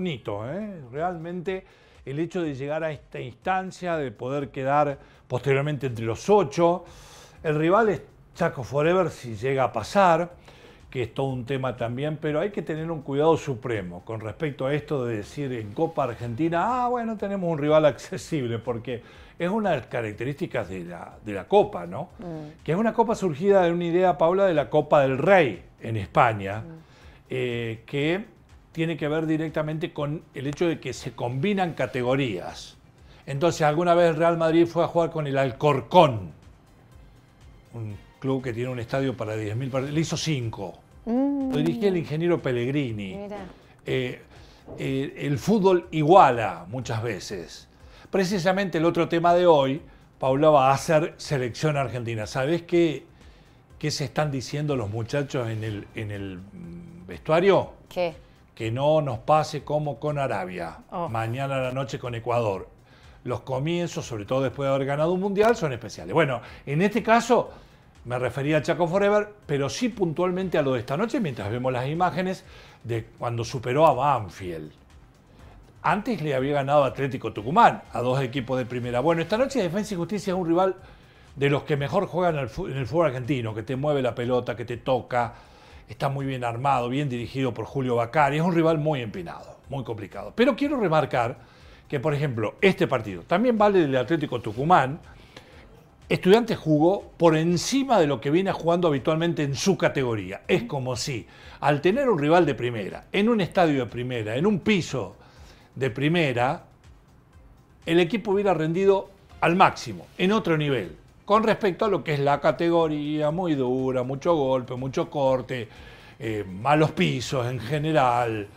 Un hito, ¿eh? realmente el hecho de llegar a esta instancia, de poder quedar posteriormente entre los ocho. El rival es Chaco Forever si llega a pasar, que es todo un tema también, pero hay que tener un cuidado supremo con respecto a esto de decir en Copa Argentina, ah, bueno, tenemos un rival accesible, porque es una de las características de la, Copa, ¿no? Mm. Que es una Copa surgida de una idea, Paula, de la Copa del Rey en España, mm. eh, que tiene que ver directamente con el hecho de que se combinan categorías. Entonces, alguna vez Real Madrid fue a jugar con el Alcorcón, un club que tiene un estadio para 10.000 partidos, le hizo 5. Mm. Lo dirigía el ingeniero Pellegrini. Eh, eh, el fútbol iguala muchas veces. Precisamente el otro tema de hoy, Paula va a hacer selección argentina. ¿Sabes qué, qué se están diciendo los muchachos en el, en el mm, vestuario? ¿Qué? que no nos pase como con Arabia, oh. mañana a la noche con Ecuador. Los comienzos, sobre todo después de haber ganado un mundial, son especiales. Bueno, en este caso me refería a Chaco Forever, pero sí puntualmente a lo de esta noche, mientras vemos las imágenes de cuando superó a Banfield. Antes le había ganado Atlético Tucumán, a dos equipos de primera. Bueno, esta noche Defensa y Justicia es un rival de los que mejor juegan en el fútbol argentino, que te mueve la pelota, que te toca, está muy bien armado, bien dirigido por Julio Bacari, es un rival muy empinado, muy complicado. Pero quiero remarcar que, por ejemplo, este partido también vale del Atlético Tucumán. Estudiantes jugó por encima de lo que viene jugando habitualmente en su categoría. Es como si, al tener un rival de primera, en un estadio de primera, en un piso de primera, el equipo hubiera rendido al máximo, en otro nivel con respecto a lo que es la categoría, muy dura, mucho golpe, mucho corte, eh, malos pisos en general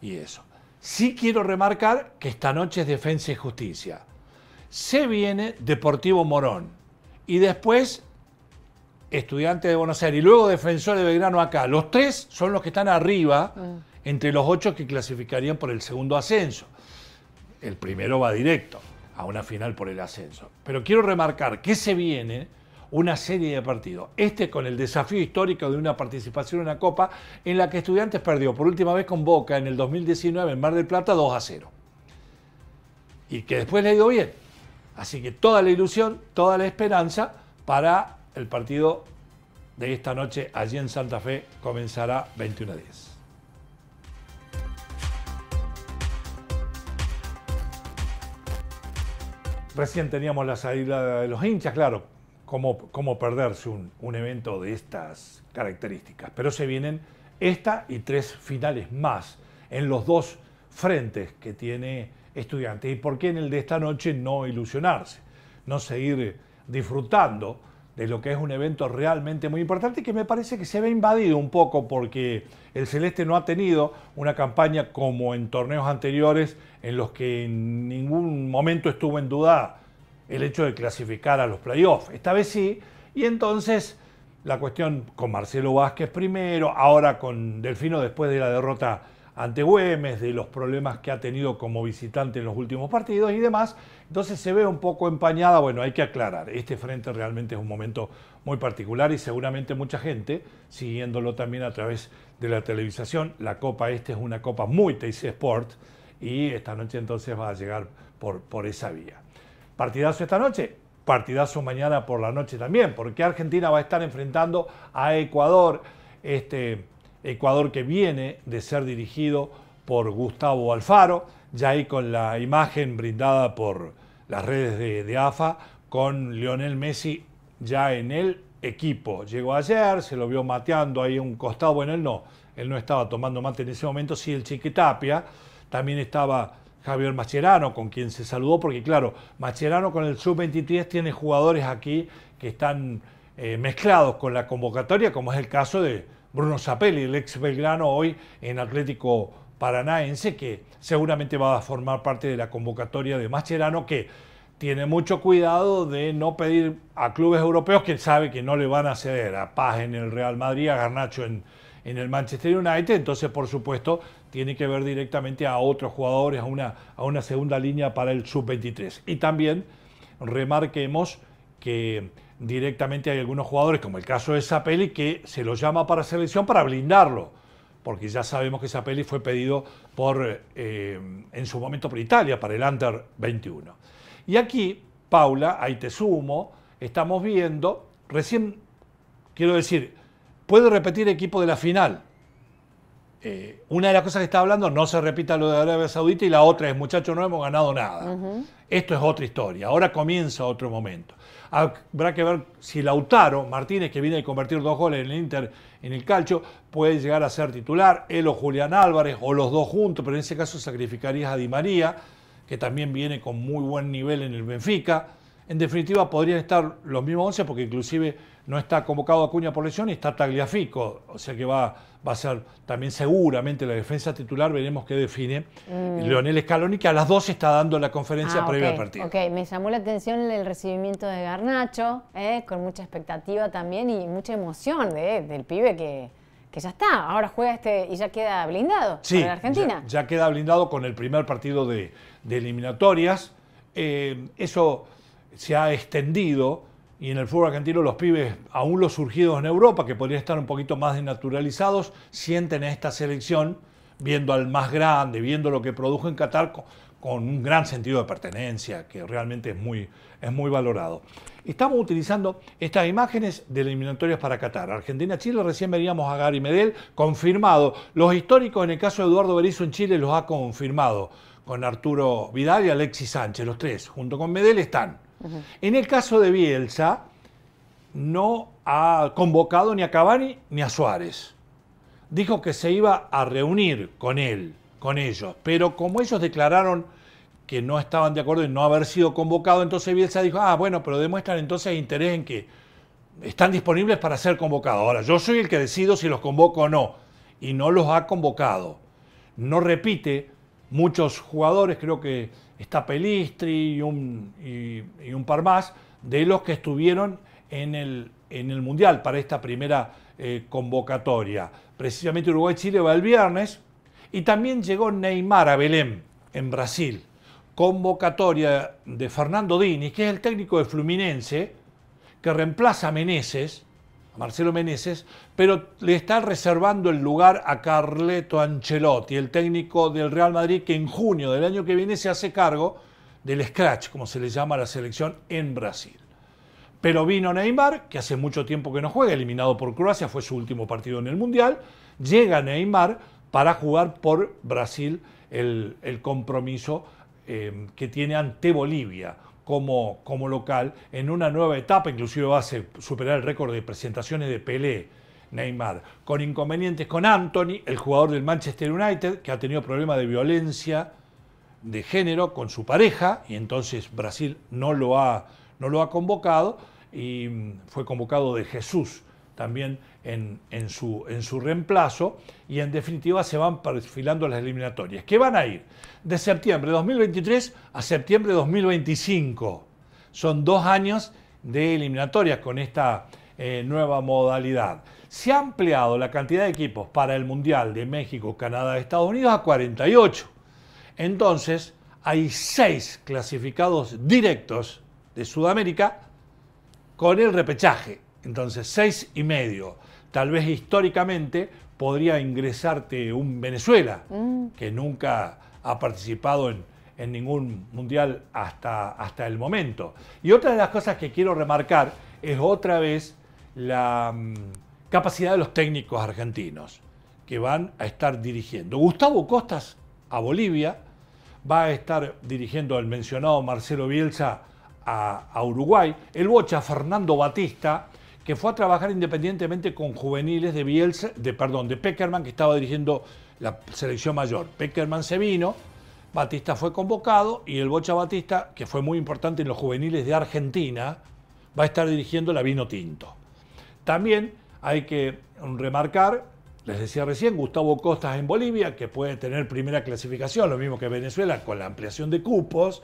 y eso. Sí quiero remarcar que esta noche es Defensa y Justicia. Se viene Deportivo Morón y después Estudiante de Buenos Aires y luego Defensor de Belgrano acá. Los tres son los que están arriba mm. entre los ocho que clasificarían por el segundo ascenso. El primero va directo a una final por el ascenso. Pero quiero remarcar que se viene una serie de partidos. Este con el desafío histórico de una participación en una Copa en la que Estudiantes perdió por última vez con Boca en el 2019 en Mar del Plata 2 a 0. Y que después le ha ido bien. Así que toda la ilusión, toda la esperanza para el partido de esta noche allí en Santa Fe comenzará 21 a 10. Recién teníamos la salida de los hinchas, claro, cómo, perderse un, un, evento de estas características. Pero se vienen esta y tres finales más en los dos frentes que tiene estudiante. ¿Y por qué en el de esta noche no ilusionarse? No seguir disfrutando de lo que es un evento realmente muy importante que me parece que se ve invadido un poco porque el Celeste no ha tenido una campaña como en torneos anteriores en los que en ningún momento estuvo en duda el hecho de clasificar a los playoffs. Esta vez sí, y entonces la cuestión con Marcelo Vázquez primero, ahora con Delfino después de la derrota ante Güemes, de los problemas que ha tenido como visitante en los últimos partidos y demás. Entonces se ve un poco empañada, bueno, hay que aclarar, este frente realmente es un momento muy particular y seguramente mucha gente, siguiéndolo también a través de la televisación, la Copa Este es una Copa muy TC Sport y esta noche entonces va a llegar por, por esa vía. Partidazo esta noche, partidazo mañana por la noche también, porque Argentina va a estar enfrentando a Ecuador este Ecuador que viene de ser dirigido por Gustavo Alfaro, ya ahí con la imagen brindada por las redes de, AFA, con Lionel Messi ya en el equipo. Llegó ayer, se lo vio mateando ahí un costado, bueno, él no, él no estaba tomando mate en ese momento, sí el Chiquitapia, también estaba Javier Macherano, con quien se saludó, porque claro, Macherano con el sub-23 tiene jugadores aquí que están eh, mezclados con la convocatoria, como es el caso de Bruno Sapelli, el ex Belgrano, hoy en Atlético Paranaense, que seguramente va a formar parte de la convocatoria de Mascherano, que tiene mucho cuidado de no pedir a clubes europeos que sabe que no le van a ceder a Paz en el Real Madrid, a Garnacho en, el Manchester United, entonces por supuesto tiene que ver directamente a otros jugadores, a una, a una segunda línea para el sub-23. Y también remarquemos que directamente hay algunos jugadores, como el caso de Zapelli, que se lo llama para selección para blindarlo, porque ya sabemos que Zapelli fue pedido por, eh, en su momento por Italia, para el Under 21. Y aquí, Paula, ahí te sumo, estamos viendo, recién, quiero decir, puede repetir equipo de la final. Eh, una de las cosas que está hablando, no se repita lo de Arabia Saudita, y la otra es, muchachos, no hemos ganado nada. Esto es otra historia, ahora comienza otro momento. Ah, habrá que ver si Lautaro Martínez, que viene a convertir dos goles en el Inter en el Calcio, puede llegar a ser titular, él o Julián Álvarez, o los dos juntos, pero en ese caso sacrificarías a Di María, que también viene con muy buen nivel en el Benfica. En definitiva, podrían estar los mismos once, porque inclusive no está convocado Acuña por lesión y está Tagliafico, o sea que va, va a ser también seguramente la defensa titular, veremos qué define mm. Leonel Scaloni, que a las dos está dando la conferencia ah, previa al partido. Ok, me llamó la atención el recibimiento de Garnacho, eh, con mucha expectativa también y mucha emoción del pibe que, que ya está, ahora juega este y ya queda blindado sí, para la Argentina. Ya, queda blindado con el primer partido de, eliminatorias. Eh, eso se ha extendido y en el fútbol argentino los pibes, aún los surgidos en Europa, que podrían estar un poquito más desnaturalizados, sienten esta selección viendo al más grande, viendo lo que produjo en Qatar con un gran sentido de pertenencia, que realmente es muy, es muy valorado. Estamos utilizando estas imágenes de eliminatorias para Qatar. Argentina-Chile, recién veníamos a Gary Medel, confirmado. Los históricos, en el caso de Eduardo Berizzo en Chile, los ha confirmado, con Arturo Vidal y Alexis Sánchez, los tres, junto con Medel están. En el caso de Bielsa, no ha convocado ni a Cavani ni a Suárez. Dijo que se iba a reunir con él, con ellos, pero como ellos declararon que no estaban de acuerdo en no haber sido convocado, entonces Bielsa dijo, ah, bueno, pero demuestran entonces interés en que están disponibles para ser convocados. Ahora, yo soy el que decido si los convoco o no, y no los ha convocado. No repite muchos jugadores, creo que está Pelistri y un, y, un par más de los que estuvieron en el, en el Mundial para esta primera eh, convocatoria. Precisamente Uruguay-Chile va el viernes y también llegó Neymar a Belém, en Brasil. Convocatoria de Fernando Dini, que es el técnico de Fluminense, que reemplaza a Meneses Marcelo Meneses, pero le está reservando el lugar a Carleto Ancelotti, el técnico del Real Madrid, que en junio del año que viene se hace cargo del scratch, como se le llama a la selección en Brasil. Pero vino Neymar, que hace mucho tiempo que no juega, eliminado por Croacia, fue su último partido en el Mundial. Llega Neymar para jugar por Brasil el, compromiso eh, que tiene ante Bolivia como, local en una nueva etapa, inclusive va a superar el récord de presentaciones de Pelé. Neymar, con inconvenientes con Anthony, el jugador del Manchester United, que ha tenido problemas de violencia de género con su pareja, y entonces Brasil no lo ha, no lo ha convocado, y mm, fue convocado de Jesús también en, su, en su reemplazo y en definitiva se van perfilando las eliminatorias, ¿Qué van a ir de septiembre de 2023 a septiembre de 2025. Son dos años de eliminatorias con esta eh, nueva modalidad. Se ha ampliado la cantidad de equipos para el Mundial de México, Canadá, Estados Unidos a 48. Entonces, hay seis clasificados directos de Sudamérica con el repechaje. Entonces, seis y medio. Tal vez históricamente podría ingresarte un Venezuela, mm. que nunca ha participado en, ningún mundial hasta, hasta el momento. Y otra de las cosas que quiero remarcar es otra vez la mm, capacidad de los técnicos argentinos que van a estar dirigiendo. Gustavo Costas a Bolivia, va a estar dirigiendo el mencionado Marcelo Bielsa a, a Uruguay, el bocha Fernando Batista que fue a trabajar independientemente con juveniles de Bielsa, de, perdón, de Peckerman, que estaba dirigiendo la selección mayor. Peckerman se vino, Batista fue convocado y el Bocha Batista, que fue muy importante en los juveniles de Argentina, va a estar dirigiendo la Vino Tinto. También hay que remarcar, les decía recién, Gustavo Costas en Bolivia, que puede tener primera clasificación, lo mismo que Venezuela, con la ampliación de cupos,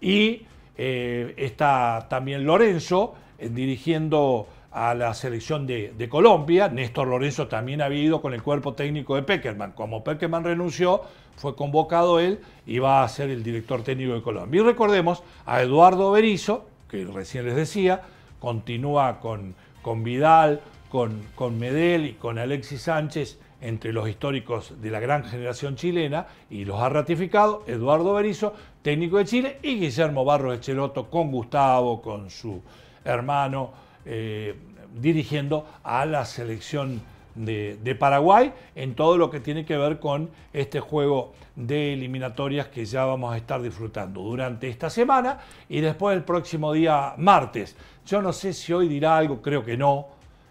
y eh, está también Lorenzo eh, dirigiendo a la selección de, Colombia. Néstor Lorenzo también había ido con el cuerpo técnico de Peckerman. Como Peckerman renunció, fue convocado él y va a ser el director técnico de Colombia. Y recordemos a Eduardo Berizo, que recién les decía, continúa con, con Vidal, con, con Medel y con Alexis Sánchez entre los históricos de la gran generación chilena y los ha ratificado Eduardo Berizo, técnico de Chile, y Guillermo Barros Echeloto con Gustavo, con su hermano. Eh, dirigiendo a la selección de, Paraguay en todo lo que tiene que ver con este juego de eliminatorias que ya vamos a estar disfrutando durante esta semana y después el próximo día martes. Yo no sé si hoy dirá algo, creo que no,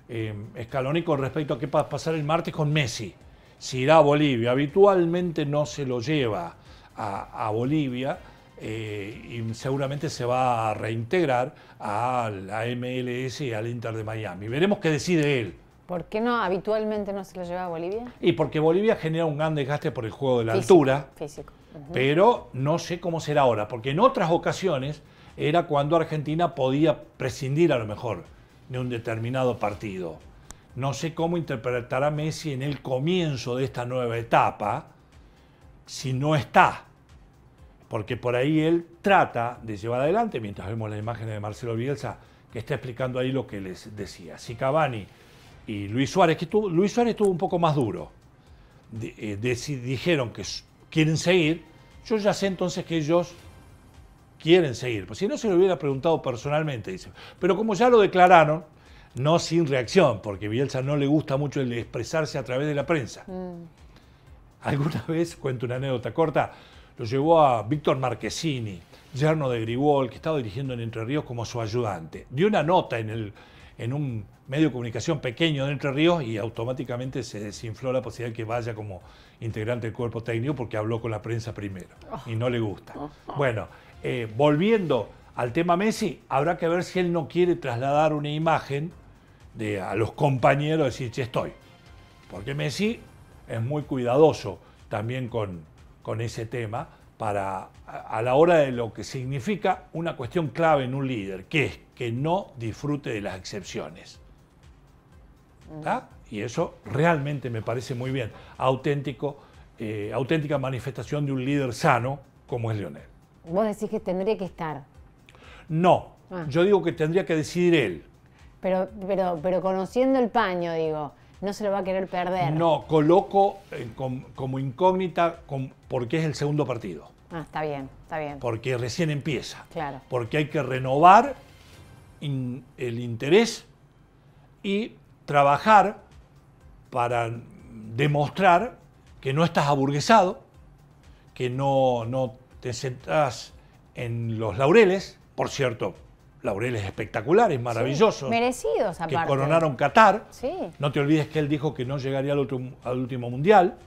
eh, respecto a qué va a pasar el martes con Messi. Si irá a Bolivia, habitualmente no se lo lleva a Bolivia eh, y seguramente se va a reintegrar a la MLS y al Inter de Miami. Veremos qué decide él. ¿Por qué no habitualmente no se lo lleva a Bolivia? Y porque Bolivia genera un gran desgaste por el juego de la altura. Físico. Pero no sé cómo será ahora, porque en otras ocasiones era cuando Argentina podía prescindir a lo mejor de un determinado partido. No sé cómo interpretará Messi en el comienzo de esta nueva etapa si no está porque por ahí él trata de llevar adelante, mientras vemos la imagen de Marcelo Bielsa, que está explicando ahí lo que les decía. Si Cavani y Luis Suárez, que Luis Suárez estuvo un poco más duro, eh, dijeron que quieren seguir, yo ya sé entonces que ellos quieren seguir. Pues si no se lo hubiera preguntado personalmente, dice. Pero como ya lo declararon, no sin reacción, porque Bielsa no le gusta mucho el expresarse a través de la prensa. Mm. Alguna vez, cuento una anécdota corta, lo llevó a Víctor Marquesini, yerno de Grigol, que estaba dirigiendo en Entre Ríos como su ayudante. Dio una nota en, el, en un medio de comunicación pequeño de Entre Ríos y automáticamente se desinfló la posibilidad de que vaya como integrante del cuerpo técnico porque habló con la prensa primero y no le gusta. Bueno, eh, volviendo al tema Messi, habrá que ver si él no quiere trasladar una imagen de, a los compañeros, y decir, che, estoy. Porque Messi es muy cuidadoso también con, con ese tema para, a la hora de lo que significa una cuestión clave en un líder, que es que no disfrute de las excepciones. Mm. Y eso realmente me parece muy bien. Auténtico, eh, auténtica manifestación de un líder sano como es Leonel. Vos decís que tendría que estar. No, ah. yo digo que tendría que decidir él. Pero, pero, pero conociendo el paño, digo, no se lo va a querer perder. No, coloco eh, como incógnita porque es el segundo partido. Ah, está bien, está bien. Porque recién empieza. Claro. Porque hay que renovar el interés y trabajar para demostrar que no estás aburguesado, que no, no te sentás en los laureles. Por cierto, laureles espectaculares, maravillosos. merecidos, aparte. Que coronaron Qatar. Sí. No te olvides que él dijo que no llegaría al, al último mundial.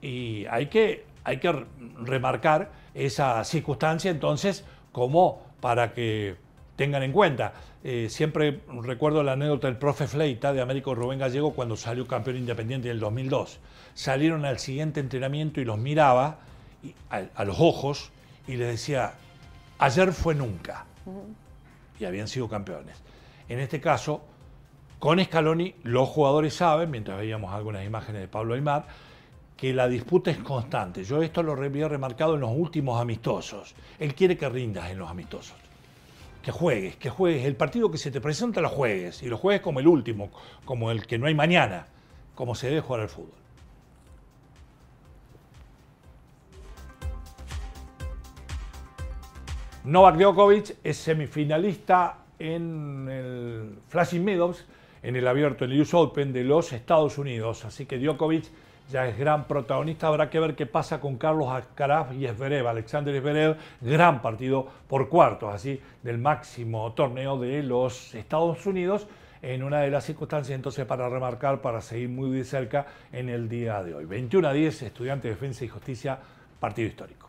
Y hay que, hay que remarcar esa circunstancia entonces como para que tengan en cuenta. Eh, siempre recuerdo la anécdota del profe Fleita de Américo Rubén Gallego cuando salió campeón independiente en el 2002. Salieron al siguiente entrenamiento y los miraba a, los ojos y les decía, ayer fue nunca y habían sido campeones. En este caso, con Scaloni, los jugadores saben, mientras veíamos algunas imágenes de Pablo Aymar, que la disputa es constante. Yo esto lo había remarcado en los últimos amistosos. Él quiere que rindas en los amistosos. Que juegues, que juegues. El partido que se te presenta lo juegues. Y lo juegues como el último, como el que no hay mañana, como se debe jugar al fútbol. Novak Djokovic es semifinalista en el Flashing Meadows, en el abierto, en el US Open de los Estados Unidos. Así que Djokovic ya es gran protagonista. Habrá que ver qué pasa con Carlos Alcaraz y Esverev. Alexander Esverev, gran partido por cuartos, así, del máximo torneo de los Estados Unidos en una de las circunstancias entonces para remarcar, para seguir muy de cerca en el día de hoy. 21 a 10, Estudiante de Defensa y Justicia, partido histórico.